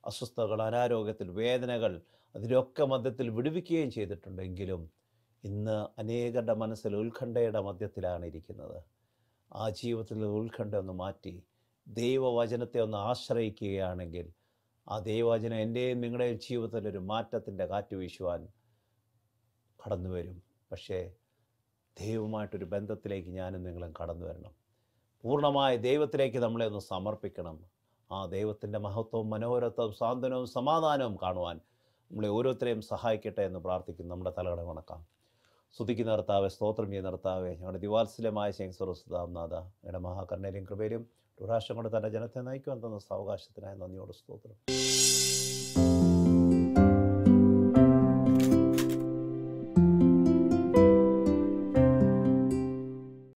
അസ്വസ്ഥതകൾ അനാരോഗ്യത്തിൽ വേദനകൾ അതിലൊക്കെ മധ്യത്തിൽ വിടുവിക്കുകയും ചെയ്തിട്ടുണ്ടെങ്കിലും ഇന്ന് അനേകരുടെ മനസ്സിൽ ഉത്കണ്ഠയുടെ മധ്യത്തിലാണ് ഇരിക്കുന്നത് ആ ജീവിതത്തിൽ ഉത്കണ്ഠ ഒന്ന് മാറ്റി ദൈവവചനത്തെ ഒന്ന് ആശ്രയിക്കുകയാണെങ്കിൽ ആ ദൈവവചനം എൻ്റെയും നിങ്ങളുടെയും ജീവിതത്തിൽ ഒരു മാറ്റത്തിൻ്റെ കാറ്റ് വീശുവാൻ കടന്നു വരും പക്ഷേ ദൈവമായിട്ടൊരു ബന്ധത്തിലേക്ക് ഞാനും നിങ്ങളും കടന്നു വരണം പൂർണ്ണമായ ദൈവത്തിലേക്ക് നമ്മളെ ഒന്ന് സമർപ്പിക്കണം ആ ദൈവത്തിൻ്റെ മഹത്വവും മനോഹരത്വവും സാന്ത്വനവും സമാധാനവും കാണുവാൻ നമ്മളെ ഓരോരുത്തരെയും സഹായിക്കട്ടെ എന്ന് പ്രാർത്ഥിക്കുന്നു നമ്മുടെ തലകട ഉണക്കാം സ്തുതിക്ക് നിർത്താവെ സ്തോത്രം ചെയ്ത് നിർത്താവെ ഞങ്ങളുടെ ദിവാത്സല്യമായ ശേഖ് സർവസ്വതാംനാഥ ഞങ്ങളുടെ മഹാകർണയിലും കൃപയിലും ഒരു പ്രാവശ്യം കൊണ്ട് തൻ്റെ ജനത്തെ നയിക്കുവാൻ തന്ന സാവകാശത്തിനായി നന്ദിയോട് സ്തോത്രം